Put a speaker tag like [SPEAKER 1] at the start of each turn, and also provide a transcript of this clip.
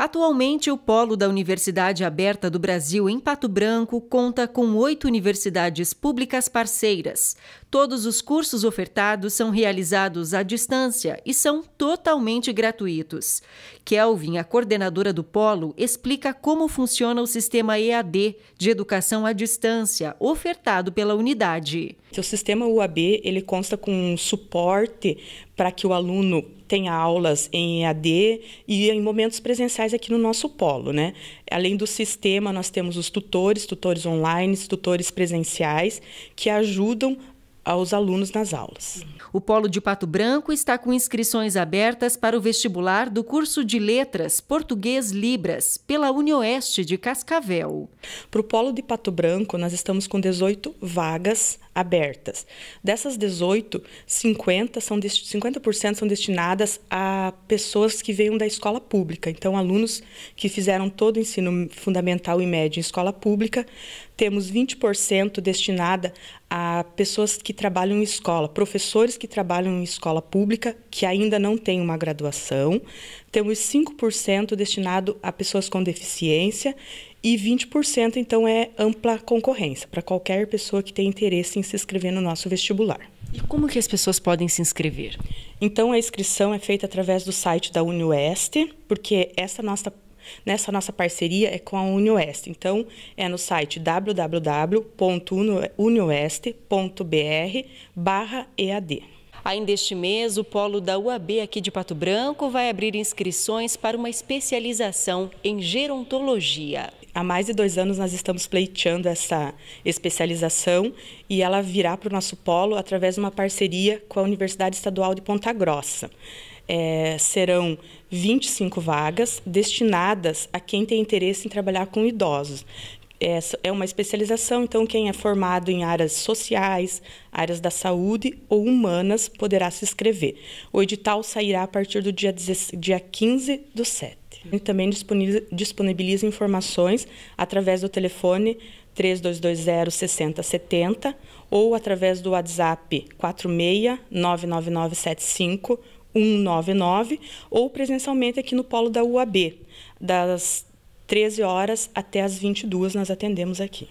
[SPEAKER 1] Atualmente, o polo da Universidade Aberta do Brasil em Pato Branco conta com oito universidades públicas parceiras. Todos os cursos ofertados são realizados à distância e são totalmente gratuitos. Kelvin, a coordenadora do polo, explica como funciona o sistema EAD de educação à distância ofertado pela unidade. O sistema UAB ele consta com um
[SPEAKER 2] suporte para que o aluno tenha aulas em EAD e em momentos presenciais aqui no nosso polo. Né? Além do sistema, nós temos os tutores, tutores online,
[SPEAKER 1] tutores presenciais, que ajudam aos alunos nas aulas. O Polo de Pato Branco está com inscrições abertas para o vestibular do curso de Letras Português Libras pela Unioeste de Cascavel. Para o Polo de Pato Branco,
[SPEAKER 2] nós estamos com 18 vagas abertas. Dessas 18, 50 são, 50% são destinadas a pessoas que vêm da escola pública. Então, alunos que fizeram todo o ensino fundamental e médio em escola pública. Temos 20% destinada a pessoas que trabalham em escola, professores que trabalham em escola pública, que ainda não têm uma graduação. Temos 5% destinado a pessoas com deficiência e 20% então é ampla concorrência para qualquer pessoa que tenha interesse em se inscrever no nosso vestibular. E como que as pessoas podem se inscrever? Então a inscrição é feita através do site da Unioeste, porque essa é nossa Nessa nossa parceria é com a UniOeste. Então, é no site
[SPEAKER 1] www.unioeste.br barra EAD. Ainda este mês, o polo da UAB aqui de Pato Branco vai abrir inscrições para uma especialização em gerontologia.
[SPEAKER 2] Há mais de dois anos nós estamos pleiteando essa especialização e ela virá para o nosso polo através de uma parceria com a Universidade Estadual de Ponta Grossa. É, serão 25 vagas destinadas a quem tem interesse em trabalhar com idosos. É, é uma especialização, então quem é formado em áreas sociais, áreas da saúde ou humanas poderá se inscrever. O edital sairá a partir do dia, dia 15 do 7. E também disponibiliza informações através do telefone 3220 6070 ou através do WhatsApp 46 99975 ou presencialmente aqui no polo da UAB, das 13 horas até as 22 nós atendemos aqui.